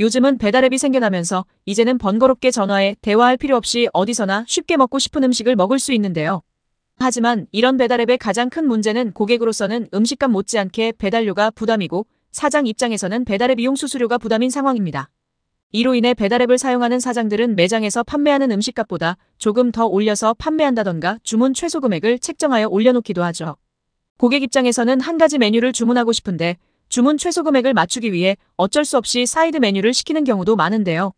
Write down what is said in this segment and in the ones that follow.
요즘은 배달앱이 생겨나면서 이제는 번거롭게 전화해 대화할 필요 없이 어디서나 쉽게 먹고 싶은 음식을 먹을 수 있는데요. 하지만 이런 배달앱의 가장 큰 문제는 고객으로서는 음식값 못지않게 배달료가 부담이고 사장 입장에서는 배달앱 이용 수수료가 부담인 상황입니다. 이로 인해 배달앱을 사용하는 사장들은 매장에서 판매하는 음식값보다 조금 더 올려서 판매한다던가 주문 최소 금액을 책정하여 올려놓기도 하죠. 고객 입장에서는 한 가지 메뉴를 주문하고 싶은데 주문 최소 금액을 맞추기 위해 어쩔 수 없이 사이드 메뉴를 시키는 경우도 많은데요.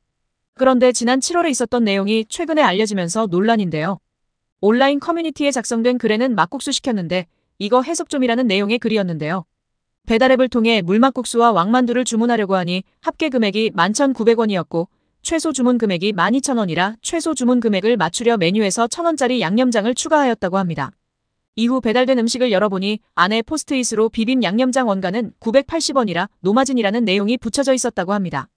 그런데 지난 7월에 있었던 내용이 최근에 알려지면서 논란인데요. 온라인 커뮤니티에 작성된 글에는 막국수 시켰는데 이거 해석 좀이라는 내용의 글이었는데요. 배달앱을 통해 물막국수와 왕만두를 주문하려고 하니 합계 금액이 11,900원이었고 최소 주문 금액이 12,000원이라 최소 주문 금액을 맞추려 메뉴에서 1,000원짜리 양념장을 추가하였다고 합니다. 이후 배달된 음식을 열어보니 안에 포스트잇으로 비빔 양념장 원가는 980원이라 노마진이라는 내용이 붙여져 있었다고 합니다.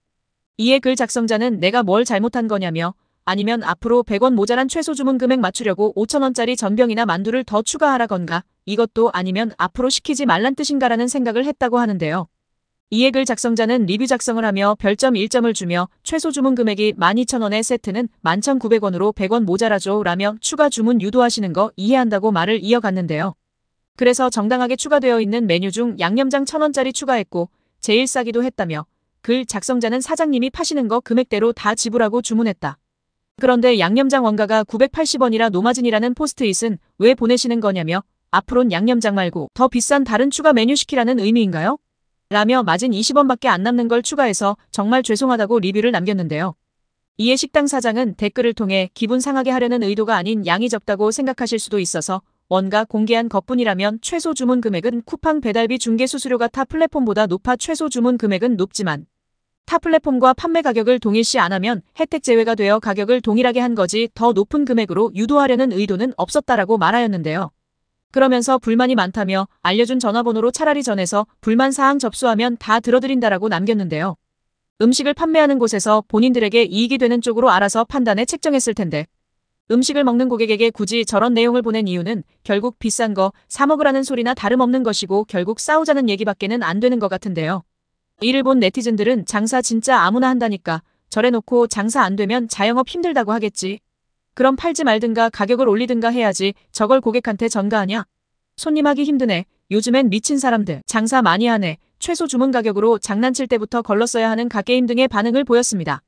이에 글 작성자는 내가 뭘 잘못한 거냐며 아니면 앞으로 100원 모자란 최소 주문 금액 맞추려고 5천원짜리 전병이나 만두를 더 추가하라건가 이것도 아니면 앞으로 시키지 말란 뜻인가라는 생각을 했다고 하는데요. 이액을 작성자는 리뷰 작성을 하며 별점 1점을 주며 최소 주문 금액이 12,000원의 세트는 11,900원으로 100원 모자라죠 라며 추가 주문 유도하시는 거 이해한다고 말을 이어갔는데요. 그래서 정당하게 추가되어 있는 메뉴 중 양념장 1,000원짜리 추가했고 제일 싸기도 했다며 글 작성자는 사장님이 파시는 거 금액대로 다 지불하고 주문했다. 그런데 양념장 원가가 980원이라 노마진이라는 포스트잇은 왜 보내시는 거냐며 앞으론 양념장 말고 더 비싼 다른 추가 메뉴 시키라는 의미인가요? 라며 맞은 20원밖에 안 남는 걸 추가해서 정말 죄송하다고 리뷰를 남겼는데요. 이에 식당 사장은 댓글을 통해 기분 상하게 하려는 의도가 아닌 양이 적다고 생각하실 수도 있어서 원가 공개한 것뿐이라면 최소 주문 금액은 쿠팡 배달비 중개 수수료가 타 플랫폼보다 높아 최소 주문 금액은 높지만 타 플랫폼과 판매 가격을 동일시 안 하면 혜택 제외가 되어 가격을 동일하게 한 거지 더 높은 금액으로 유도하려는 의도는 없었다라고 말하였는데요. 그러면서 불만이 많다며 알려준 전화번호로 차라리 전해서 불만 사항 접수하면 다 들어드린다라고 남겼는데요. 음식을 판매하는 곳에서 본인들에게 이익이 되는 쪽으로 알아서 판단해 책정했을 텐데 음식을 먹는 고객에게 굳이 저런 내용을 보낸 이유는 결국 비싼 거 사먹으라는 소리나 다름없는 것이고 결국 싸우자는 얘기밖에는 안 되는 것 같은데요. 이를 본 네티즌들은 장사 진짜 아무나 한다니까 저래놓고 장사 안 되면 자영업 힘들다고 하겠지 그럼 팔지 말든가 가격을 올리든가 해야지 저걸 고객한테 전가하냐? 손님하기 힘드네. 요즘엔 미친 사람들 장사 많이 하네. 최소 주문 가격으로 장난칠 때부터 걸렀어야 하는 가게임 등의 반응을 보였습니다.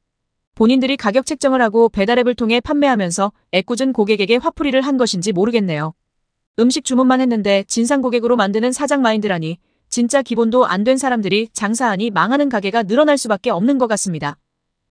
본인들이 가격 책정을 하고 배달앱을 통해 판매하면서 애꿎은 고객에게 화풀이를 한 것인지 모르겠네요. 음식 주문만 했는데 진상 고객으로 만드는 사장 마인드라니 진짜 기본도 안 된 사람들이 장사하니 망하는 가게가 늘어날 수밖에 없는 것 같습니다.